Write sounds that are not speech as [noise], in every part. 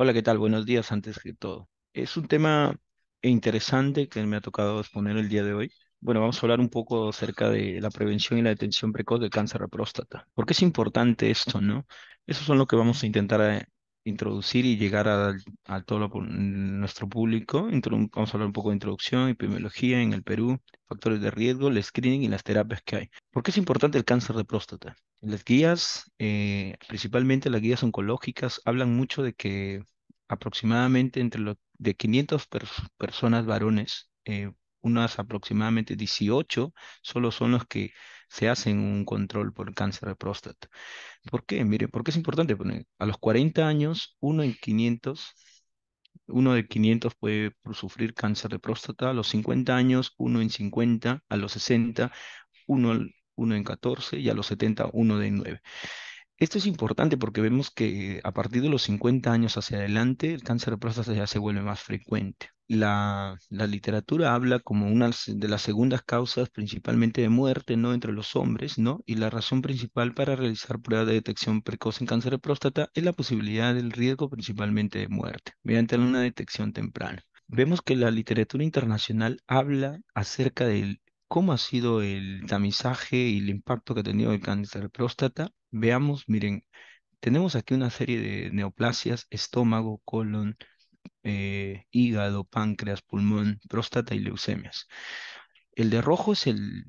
Hola, ¿qué tal? Buenos días, antes que todo. Es un tema interesante que me ha tocado exponer el día de hoy. Bueno, vamos a hablar un poco acerca de la prevención y la detención precoz del cáncer de próstata. ¿Por qué es importante esto, no? Eso son lo que vamos a intentar eh, introducir y llegar a, todo nuestro público. vamos a hablar un poco de introducción, epidemiología en el Perú, factores de riesgo, el screening y las terapias que hay. ¿Por qué es importante el cáncer de próstata? Las guías, eh, principalmente las guías oncológicas, hablan mucho de que aproximadamente entre los de 500 personas varones, eh, unas aproximadamente 18 solo son los que se hacen un control por cáncer de próstata. ¿Por qué? Mire, porque es importante poner, a los 40 años, uno en 500 uno de 500 puede sufrir cáncer de próstata, a los 50 años, uno en 50, a los 60, uno 1 en 14 y a los 70 1 de 9. Esto es importante porque vemos que a partir de los 50 años hacia adelante el cáncer de próstata ya se vuelve más frecuente. La, la literatura habla como una de las segundas causas principalmente de muerte ¿no? entre los hombres ¿no? y la razón principal para realizar pruebas de detección precoz en cáncer de próstata es la posibilidad del riesgo principalmente de muerte mediante una detección temprana vemos que la literatura internacional habla acerca del cómo ha sido el tamizaje y el impacto que ha tenido el cáncer de próstata. Veamos, miren, tenemos aquí una serie de neoplasias, estómago, colon, eh, hígado, páncreas, pulmón, próstata y leucemias. El de rojo es el,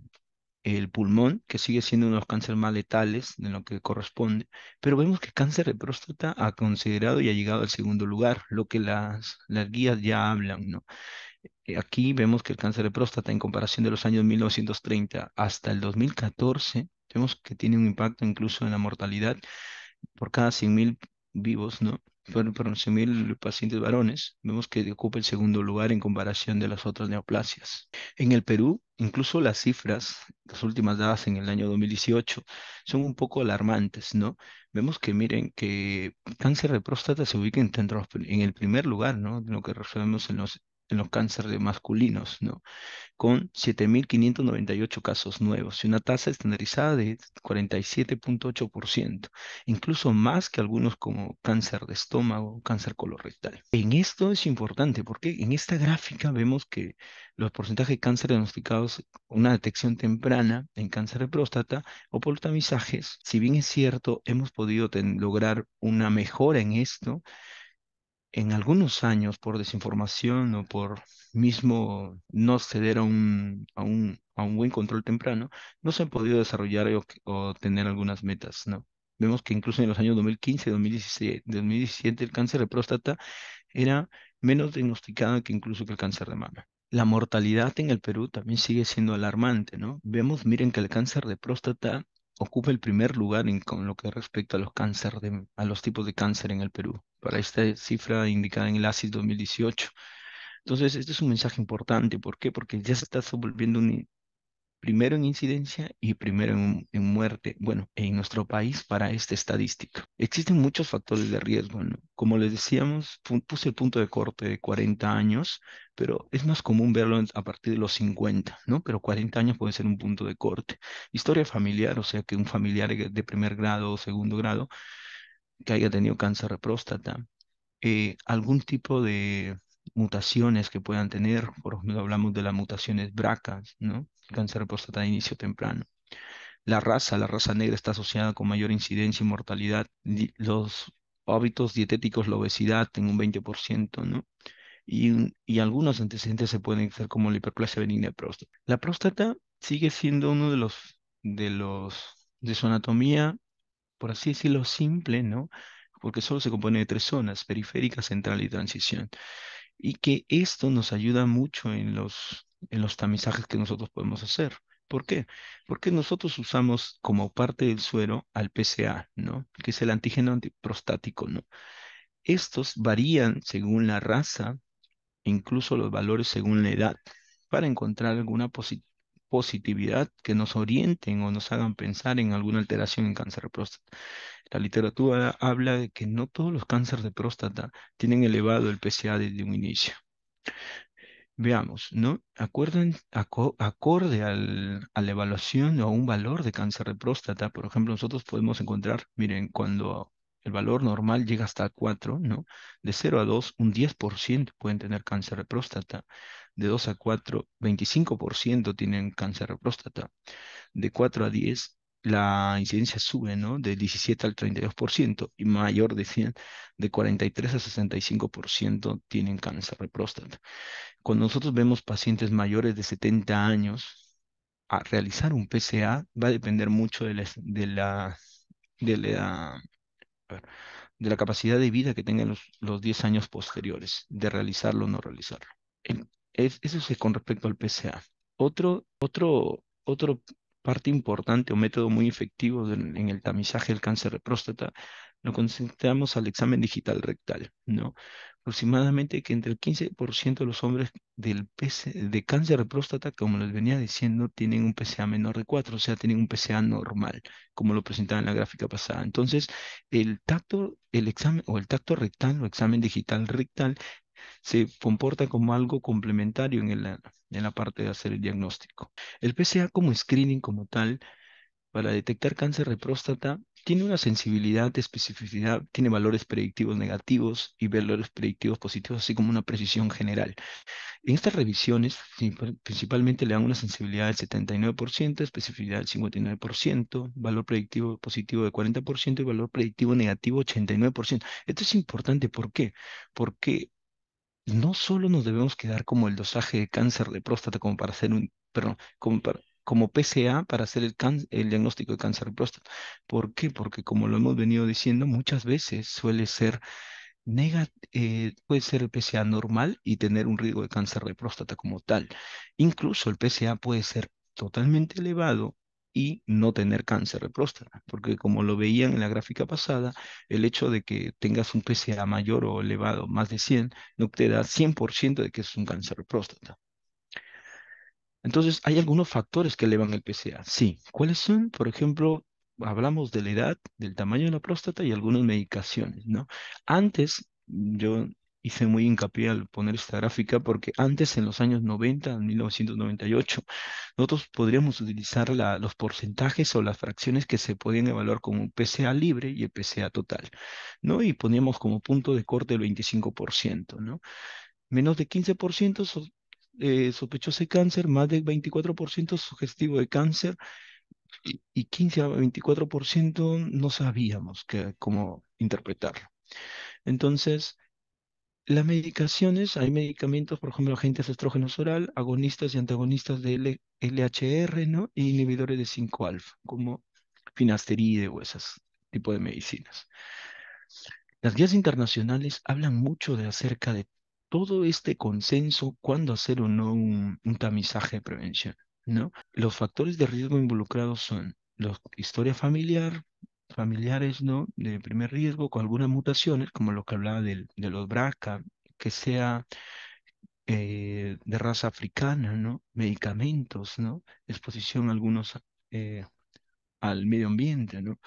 pulmón, que sigue siendo uno de los cánceres más letales de lo que corresponde, pero vemos que cáncer de próstata ha considerado y ha llegado al segundo lugar, lo que las, las guías ya hablan, ¿no? Eh, aquí vemos que el cáncer de próstata en comparación de los años 1930 hasta el 2014, vemos que tiene un impacto incluso en la mortalidad por cada 100.000 vivos, ¿no? Por, 100.000 pacientes varones, vemos que ocupa el segundo lugar en comparación de las otras neoplasias. En el Perú, incluso las cifras, las últimas dadas en el año 2018, son un poco alarmantes, ¿no? Vemos que, miren, que cáncer de próstata se ubica en, el primer lugar, ¿no? de lo que resolvemos en los en los cánceres masculinos, ¿no? con 7.598 casos nuevos y una tasa estandarizada de 47.8%, incluso más que algunos como cáncer de estómago, cáncer colorectal. En esto es importante porque en esta gráfica vemos que los porcentajes de cáncer diagnosticados, una detección temprana en cáncer de próstata o por tamizajes, si bien es cierto, hemos podido lograr una mejora en esto, en algunos años, por desinformación o por mismo no acceder a un, a un, a un buen control temprano, no se han podido desarrollar o, tener algunas metas, ¿no? Vemos que incluso en los años 2015, 2016, 2017, el cáncer de próstata era menos diagnosticado que incluso que el cáncer de mama. La mortalidad en el Perú también sigue siendo alarmante, ¿no? Vemos, miren que el cáncer de próstata ocupa el primer lugar en con lo que respecta a los cáncer de, a los tipos de cáncer en el Perú, para esta cifra indicada en el ASIS 2018. Entonces, este es un mensaje importante. ¿Por qué? Porque ya se está volviendo un, primero en incidencia y primero en, muerte, bueno, en nuestro país para esta estadística. Existen muchos factores de riesgo, ¿no? Como les decíamos, puse el punto de corte de 40 años, pero es más común verlo a partir de los 50, ¿no? Pero 40 años puede ser un punto de corte. Historia familiar, o sea, que un familiar de primer grado o segundo grado que haya tenido cáncer de próstata, eh, algún tipo de mutaciones que puedan tener, por ejemplo hablamos de las mutaciones bracas, ¿no? cáncer de próstata de inicio temprano. La raza, la raza negra está asociada con mayor incidencia y mortalidad, los hábitos dietéticos, la obesidad en un 20%, ¿no? Y, algunos antecedentes se pueden hacer como la hiperplasia benigna de próstata. La próstata sigue siendo uno de los, de los, de su anatomía, por así decirlo, simple, ¿no? Porque solo se compone de tres zonas, periférica, central y transición. Y que esto nos ayuda mucho en los en los tamizajes que nosotros podemos hacer. ¿Por qué? Porque nosotros usamos como parte del suero al PCA, ¿no? Que es el antígeno antiprostático, ¿no? Estos varían según la raza, incluso los valores según la edad, para encontrar alguna positividad que nos orienten o nos hagan pensar en alguna alteración en cáncer de próstata. La literatura habla de que no todos los cánceres de próstata tienen elevado el PCA desde un inicio. Veamos, ¿no? Acuerden, acorde al, a la evaluación o a un valor de cáncer de próstata, por ejemplo, nosotros podemos encontrar, miren, cuando el valor normal llega hasta 4, ¿no? De 0 a 2, un 10% pueden tener cáncer de próstata. De 2 a 4, 25% tienen cáncer de próstata. De 4 a 10, la incidencia sube, ¿no? De 17 al 32% y mayor de 100, de 43 a 65% tienen cáncer de próstata. Cuando nosotros vemos pacientes mayores de 70 años, a realizar un PSA, va a depender mucho de la, de la, de la, de la capacidad de vida que tengan los, los 10 años posteriores, de realizarlo o no realizarlo. eso es con respecto al PSA. Otro, otro, otro parte importante o método muy efectivo en el tamizaje del cáncer de próstata, lo concentramos al examen digital rectal, ¿no? Aproximadamente que entre el 15% de los hombres del de cáncer de próstata, como les venía diciendo, tienen un PSA menor de 4, o sea, tienen un PSA normal, como lo presentaba en la gráfica pasada. Entonces, el tacto, el examen o el tacto rectal o examen digital rectal se comporta como algo complementario en, en la parte de hacer el diagnóstico. El PSA como screening como tal, para detectar cáncer de próstata, tiene una sensibilidad, especificidad, tiene valores predictivos negativos y valores predictivos positivos, así como una precisión general. En estas revisiones, principalmente le dan una sensibilidad del 79%, especificidad del 59%, valor predictivo positivo de 40% y valor predictivo negativo 89%. Esto es importante, ¿por qué? Porque no solo nos debemos quedar como el dosaje de cáncer de próstata como para hacer un, perdón, como, PCA para hacer el, el diagnóstico de cáncer de próstata. ¿Por qué? Porque como lo hemos venido diciendo, muchas veces suele ser eh, puede ser el PCA normal y tener un riesgo de cáncer de próstata como tal. Incluso el PCA puede ser totalmente elevado y no tener cáncer de próstata, porque como lo veían en la gráfica pasada, el hecho de que tengas un PSA mayor o elevado, más de 100, no te da 100% de que es un cáncer de próstata. Entonces, hay algunos factores que elevan el PCA? Sí, ¿cuáles son? Por ejemplo, hablamos de la edad, del tamaño de la próstata y algunas medicaciones, ¿no? Antes, yo hice muy hincapié al poner esta gráfica porque antes, en los años 90, en 1998, nosotros podríamos utilizar la, los porcentajes o las fracciones que se podían evaluar como un PCA libre y el PCA total, ¿no? Y poníamos como punto de corte el 25%, ¿no? Menos de 15% eh, sospechoso de cáncer, más de 24% sugestivo de cáncer y, 15 a 24% no sabíamos que, cómo interpretarlo. Entonces, las medicaciones, hay medicamentos, por ejemplo, agentes estrógenos oral, agonistas y antagonistas de LHR, ¿no? Y inhibidores de 5-alfa, como finasteride o esas tipo de medicinas. Las guías internacionales hablan mucho de acerca de todo este consenso, cuándo hacer o no un tamizaje de prevención, ¿no? Los factores de riesgo involucrados son la historia familiar, familiares ¿no? de primer riesgo con algunas mutaciones, como lo que hablaba de, los BRCA, que sea eh, de raza africana, ¿no? medicamentos, ¿no? exposición a algunos eh, al medio ambiente, ¿no?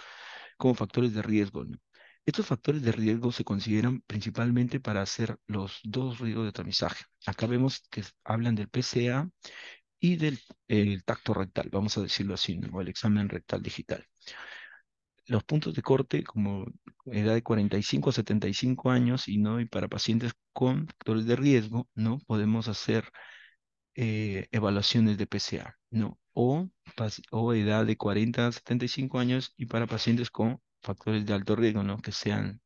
como factores de riesgo. ¿no? Estos factores de riesgo se consideran principalmente para hacer los dos riesgos de tamizaje. Acá vemos que hablan del PCA y del eh, el tacto rectal, vamos a decirlo así, ¿no? o el examen rectal digital los puntos de corte como edad de 45 a 75 años y no y para pacientes con factores de riesgo, ¿no? Podemos hacer eh, evaluaciones de PCA, ¿no? O, o edad de 40 a 75 años y para pacientes con factores de alto riesgo, ¿no? Que sean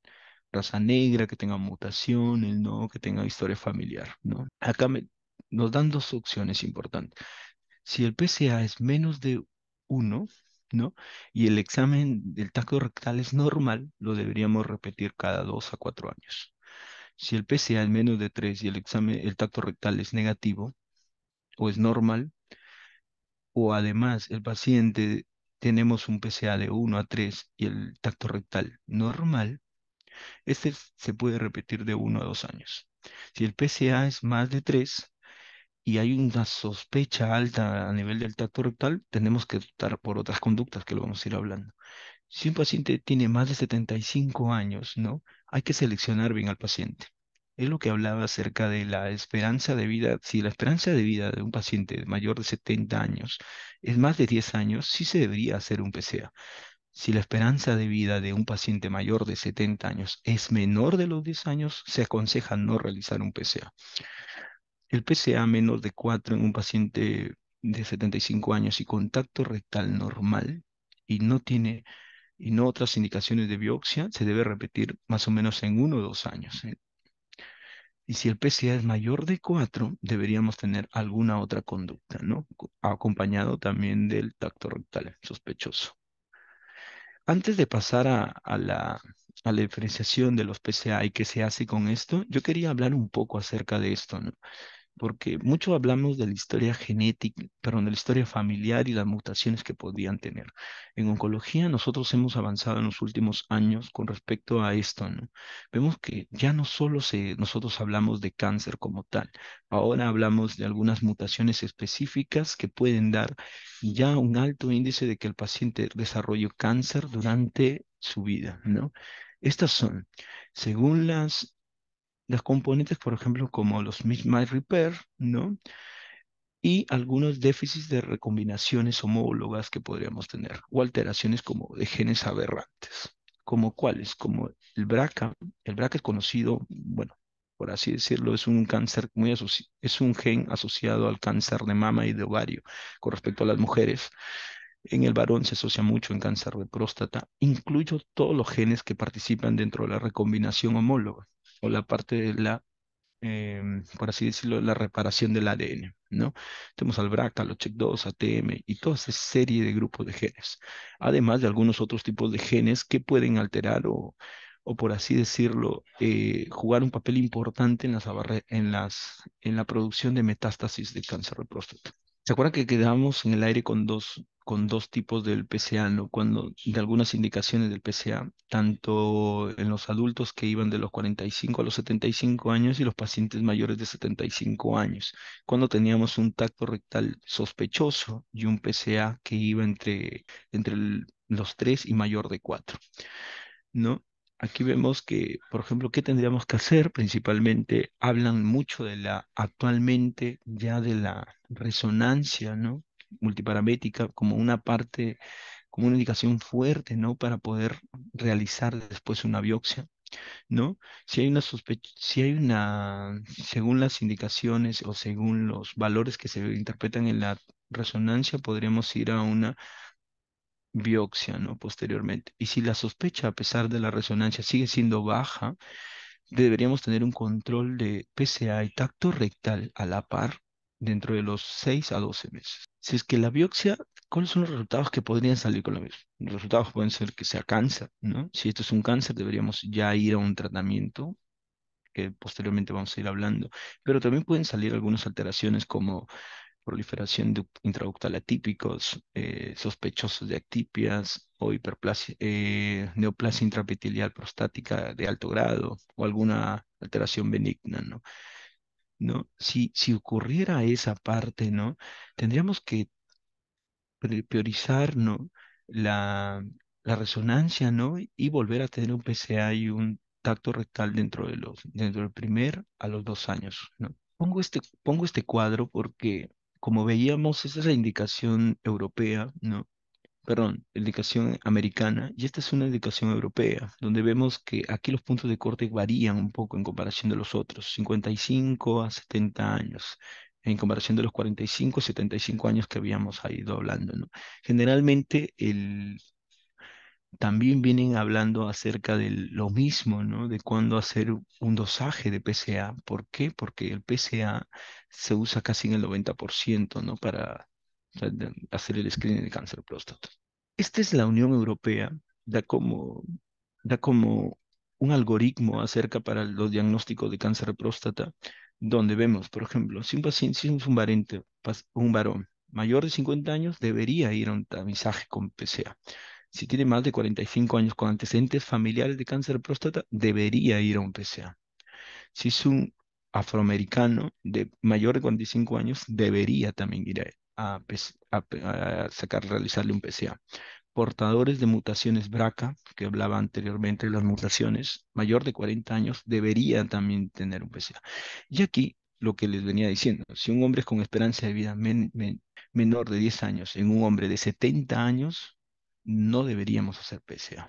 raza negra, que tengan mutaciones, ¿no? Que tengan historia familiar, ¿no? Acá me, nos dan dos opciones importantes. Si el PCA es menos de 1, y el examen del tacto rectal es normal, lo deberíamos repetir cada dos a cuatro años. Si el PCA es menos de 3 y el examen, el tacto rectal es negativo o es normal, o además el paciente tenemos un PCA de 1 a 3 y el tacto rectal normal, este se puede repetir de 1 a 2 años. Si el PCA es más de 3, y hay una sospecha alta a nivel del tacto rectal, tenemos que optar por otras conductas que lo vamos a ir hablando. Si un paciente tiene más de 75 años, ¿no? Hay que seleccionar bien al paciente. Es lo que hablaba acerca de la esperanza de vida. Si la esperanza de vida de un paciente mayor de 70 años es más de 10 años, sí se debería hacer un PCA. Si la esperanza de vida de un paciente mayor de 70 años es menor de los 10 años, se aconseja no realizar un PCA. El PSA menos de 4 en un paciente de 75 años y contacto rectal normal y no tiene y no otras indicaciones de biopsia, se debe repetir más o menos en uno o dos años. ¿eh? Y si el PCA es mayor de 4, deberíamos tener alguna otra conducta, ¿no? Acompañado también del tacto rectal sospechoso. Antes de pasar a, la, a la diferenciación de los PCA y qué se hace con esto, yo quería hablar un poco acerca de esto, ¿no? porque mucho hablamos de la historia genética, pero de la historia familiar y las mutaciones que podían tener. En oncología nosotros hemos avanzado en los últimos años con respecto a esto, ¿no? Vemos que ya no solo se, nosotros hablamos de cáncer como tal, ahora hablamos de algunas mutaciones específicas que pueden dar ya un alto índice de que el paciente desarrolle cáncer durante su vida, ¿no? Estas son, según las las componentes, por ejemplo, como los mismas repair, ¿no? Y algunos déficits de recombinaciones homólogas que podríamos tener, o alteraciones como de genes aberrantes, como cuáles, como el BRCA. El BRCA es conocido, bueno, por así decirlo, es un cáncer muy es un gen asociado al cáncer de mama y de ovario con respecto a las mujeres. En el varón se asocia mucho en cáncer de próstata, incluyo todos los genes que participan dentro de la recombinación homóloga o la parte de la, em, por así decirlo, la reparación del ADN. ¿no? Tenemos al BRCA, los CHECK2, ATM y toda esa serie de grupos de genes, además de algunos otros tipos de genes que pueden alterar o, o por así decirlo, eh, jugar un papel importante en, las, en, las, en la producción de metástasis de cáncer de próstata. ¿Se acuerdan que quedamos en el aire con dos con dos tipos del PCA, ¿no? Cuando, de algunas indicaciones del PCA, tanto en los adultos que iban de los 45 a los 75 años y los pacientes mayores de 75 años, cuando teníamos un tacto rectal sospechoso y un PCA que iba entre, entre los 3 y mayor de 4, ¿no? Aquí vemos que, por ejemplo, ¿qué tendríamos que hacer? Principalmente hablan mucho de la, actualmente ya de la resonancia, ¿no? multiparamétrica como una parte, como una indicación fuerte, ¿no? Para poder realizar después una biopsia. ¿no? Si hay una sospecha, si hay una, según las indicaciones o según los valores que se interpretan en la resonancia, podríamos ir a una biopsia, ¿no? Posteriormente. Y si la sospecha, a pesar de la resonancia, sigue siendo baja, deberíamos tener un control de PCA y tacto rectal a la par dentro de los 6 a 12 meses. Si es que la biopsia, ¿cuáles son los resultados que podrían salir con la biopsia? Los resultados pueden ser que sea cáncer, ¿no? Si esto es un cáncer, deberíamos ya ir a un tratamiento que posteriormente vamos a ir hablando, pero también pueden salir algunas alteraciones como proliferación de intraductal atípicos, eh, sospechosos de actipias o hiperplasia, eh, neoplasia intrapetilial prostática de alto grado o alguna alteración benigna. ¿no? ¿no? Si, si ocurriera esa parte, ¿no? Tendríamos que priorizar, ¿no? La, resonancia, ¿no? Y volver a tener un PCA y un tacto rectal dentro de los, dentro del primer a los dos años, ¿no? Pongo este, pongo este cuadro porque, como veíamos, esa es la indicación europea, ¿no? perdón, educación americana y esta es una educación europea, donde vemos que aquí los puntos de corte varían un poco en comparación de los otros, 55 a 70 años, en comparación de los 45 a 75 años que habíamos ido hablando. ¿no? Generalmente el, también vienen hablando acerca de lo mismo, ¿no? De cuándo hacer un dosaje de PSA, ¿Por qué? Porque el PSA se usa casi en el 90%, ¿no? Para hacer el screening de cáncer de próstata. Esta es la Unión Europea, da como, da como un algoritmo acerca para los diagnósticos de cáncer de próstata, donde vemos, por ejemplo, si un paciente, es un, varón mayor de 50 años, debería ir a un tamizaje con PCA. Si tiene más de 45 años con antecedentes familiares de cáncer de próstata, debería ir a un PCA. Si es un afroamericano de mayor de 45 años, debería también ir a él a, sacar, realizarle un PCA. Portadores de mutaciones BRCA, que hablaba anteriormente las mutaciones, mayor de 40 años, debería también tener un PCA. Y aquí lo que les venía diciendo, si un hombre es con esperanza de vida menor de 10 años en un hombre de 70 años, no deberíamos hacer PCA.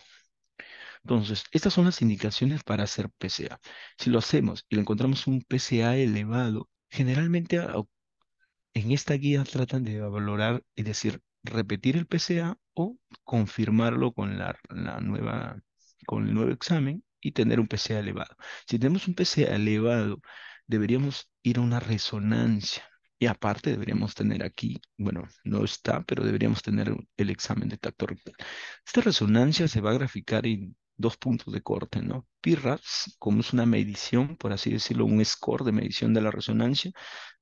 Entonces, estas son las indicaciones para hacer PCA. Si lo hacemos y le encontramos un PCA elevado, generalmente ah, en esta guía tratan de valorar, es decir, repetir el PCA o confirmarlo con la, la nueva, con el nuevo examen y tener un PCA elevado. Si tenemos un PCA elevado, deberíamos ir a una resonancia. Y aparte deberíamos tener aquí, bueno, no está, pero deberíamos tener el examen de tacto rectal. Esta resonancia se va a graficar en dos puntos de corte, ¿no? PIRAPS, como es una medición, por así decirlo, un score de medición de la resonancia,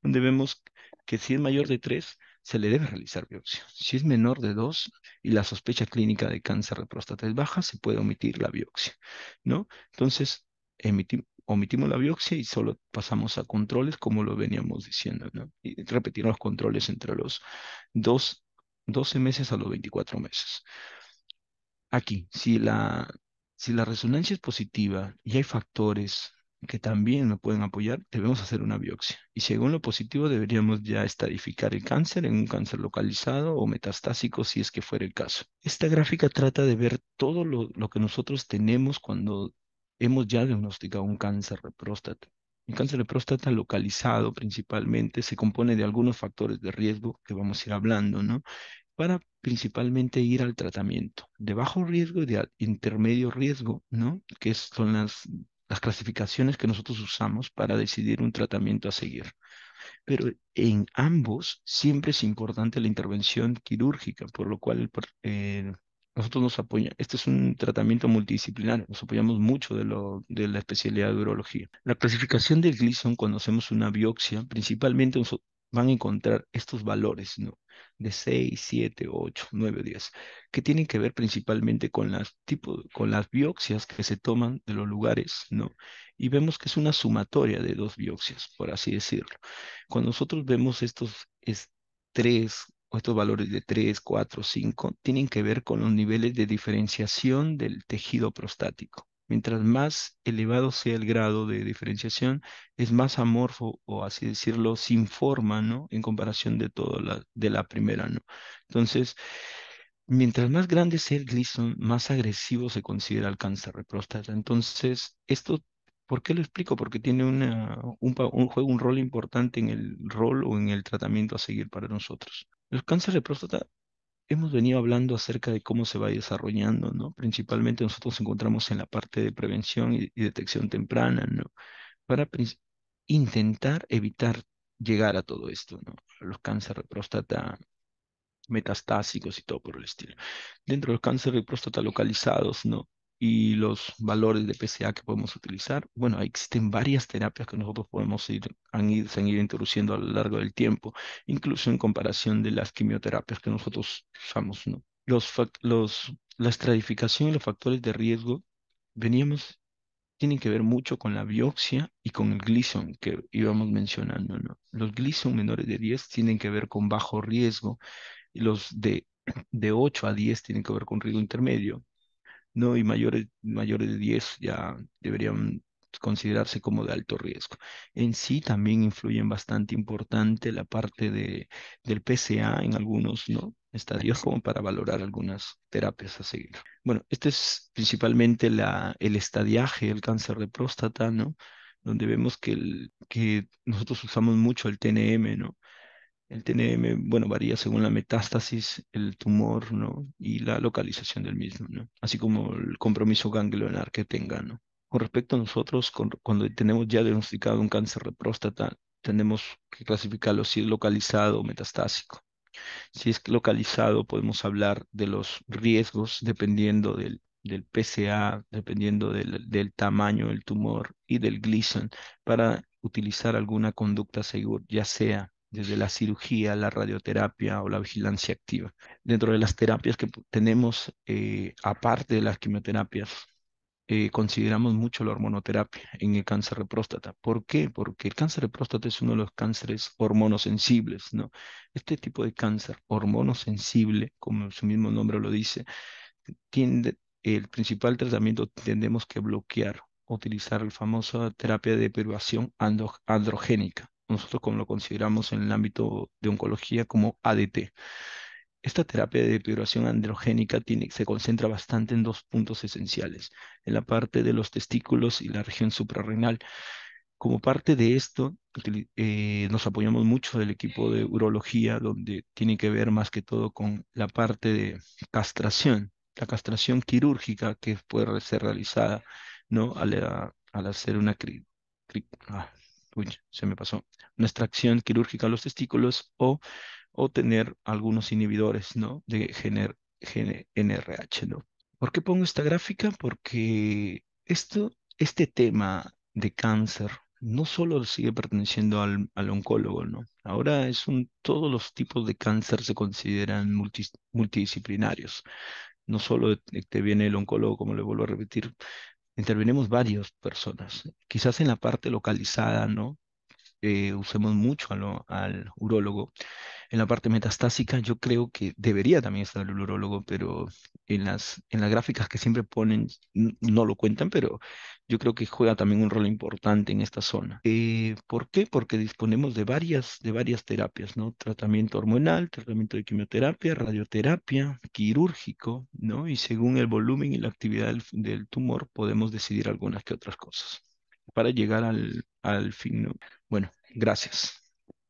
donde vemos que si es mayor de 3, se le debe realizar biopsia. Si es menor de 2 y la sospecha clínica de cáncer de próstata es baja, se puede omitir la biopsia, ¿no? Entonces, omitimos la biopsia y solo pasamos a controles, como lo veníamos diciendo, ¿no? Y repetimos los controles entre los dos, 12 meses a los 24 meses. Aquí, si la, si la resonancia es positiva y hay factores que también me pueden apoyar, debemos hacer una biopsia. Y según lo positivo, deberíamos ya estadificar el cáncer en un cáncer localizado o metastásico si es que fuera el caso. Esta gráfica trata de ver todo lo, lo que nosotros tenemos cuando hemos ya diagnosticado un cáncer de próstata. El cáncer de próstata localizado principalmente se compone de algunos factores de riesgo que vamos a ir hablando, ¿no? Para principalmente ir al tratamiento de bajo riesgo y de intermedio riesgo, ¿no? Que son las las clasificaciones que nosotros usamos para decidir un tratamiento a seguir. Pero en ambos siempre es importante la intervención quirúrgica, por lo cual eh, nosotros nos apoyamos. Este es un tratamiento multidisciplinar, nos apoyamos mucho de, la especialidad de urología. La clasificación del Gleason hacemos una biopsia, principalmente van a encontrar estos valores, ¿no? De 6, 7, 8, 9, 10, que tienen que ver principalmente con las, tipo, con las biopsias que se toman de los lugares, ¿no? Y vemos que es una sumatoria de dos biopsias, por así decirlo. Cuando nosotros vemos estos tres o estos valores de 3, 4, 5, tienen que ver con los niveles de diferenciación del tejido prostático. Mientras más elevado sea el grado de diferenciación, es más amorfo o así decirlo, sin forma, ¿no? En comparación de todo la, de la primera, ¿no? Entonces, mientras más grande sea el Gleason, más agresivo se considera el cáncer de próstata. Entonces, esto ¿Por qué lo explico? Porque tiene un, juego, un rol importante en el rol o en el tratamiento a seguir para nosotros. Los cáncer de próstata hemos venido hablando acerca de cómo se va desarrollando, ¿no? Principalmente nosotros nos encontramos en la parte de prevención y, detección temprana, ¿no? Para intentar evitar llegar a todo esto, ¿no? Los cánceres de próstata metastásicos y todo por el estilo. Dentro de los cánceres de próstata localizados, ¿no? y los valores de PSA que podemos utilizar. Bueno, existen varias terapias que nosotros podemos ir, introduciendo a lo largo del tiempo, incluso en comparación de las quimioterapias que nosotros usamos. ¿no? Los, los, la estratificación y los factores de riesgo veníamos, tienen que ver mucho con la biopsia y con el Gleason que íbamos mencionando. Los glison menores de 10 tienen que ver con bajo riesgo y los de, de 8 a 10 tienen que ver con riesgo intermedio ¿no? Y mayores, mayores de 10 ya deberían considerarse como de alto riesgo. En sí también influyen bastante importante la parte de, del PCA en algunos ¿no? estadios [laughs] como para valorar algunas terapias a seguir. Bueno, este es principalmente la, el estadiaje del cáncer de próstata, ¿no? donde vemos que, que nosotros usamos mucho el TNM, ¿no? El TNM, bueno, varía según la metástasis, el tumor, ¿no? Y la localización del mismo, Así como el compromiso ganglionar que tenga, ¿no? Con respecto a nosotros, cuando tenemos ya diagnosticado un cáncer de próstata, tenemos que clasificarlo si es localizado o metastásico. Si es localizado, podemos hablar de los riesgos dependiendo del, del PCA, dependiendo del, tamaño del tumor y del Gleason, para utilizar alguna conducta segura, ya sea desde la cirugía, la radioterapia o la vigilancia activa. Dentro de las terapias que tenemos, eh, aparte de las quimioterapias, eh, consideramos mucho la hormonoterapia en el cáncer de próstata. ¿Por qué? Porque el cáncer de próstata es uno de los cánceres hormonosensibles, ¿no? Este tipo de cáncer hormonosensible, como su mismo nombre lo dice, el principal tratamiento tendemos que bloquear, utilizar la famosa terapia de privación androgénica nosotros como lo consideramos en el ámbito de oncología como ADT. Esta terapia de depilación androgénica tiene, se concentra bastante en dos puntos esenciales, en la parte de los testículos y la región suprarrenal. Como parte de esto, eh, nos apoyamos mucho del equipo de urología, donde tiene que ver más que todo con la parte de castración, la castración quirúrgica que puede ser realizada ¿no? al, hacer una, ah, uy, se me pasó, una extracción quirúrgica a los testículos o, tener algunos inhibidores, ¿no? De NRH, ¿no? ¿Por qué pongo esta gráfica? Porque esto, este tema de cáncer no solo sigue perteneciendo al, oncólogo, ¿no? Ahora es un, todos los tipos de cáncer se consideran multidisciplinarios. No solo te viene el oncólogo, como le vuelvo a repetir, intervenimos varias personas, quizás en la parte localizada, ¿no? Eh, usemos mucho al urólogo. En la parte metastásica yo creo que debería también estar el urólogo, pero en las, en las gráficas que siempre ponen no lo cuentan, pero yo creo que juega también un rol importante en esta zona. Eh, ¿Por qué? Porque disponemos de varias, de varias terapias, ¿no? Tratamiento hormonal, tratamiento de quimioterapia, radioterapia, quirúrgico, ¿no? Y según el volumen y la actividad del tumor podemos decidir algunas que otras cosas para llegar al, al fin. Bueno, gracias.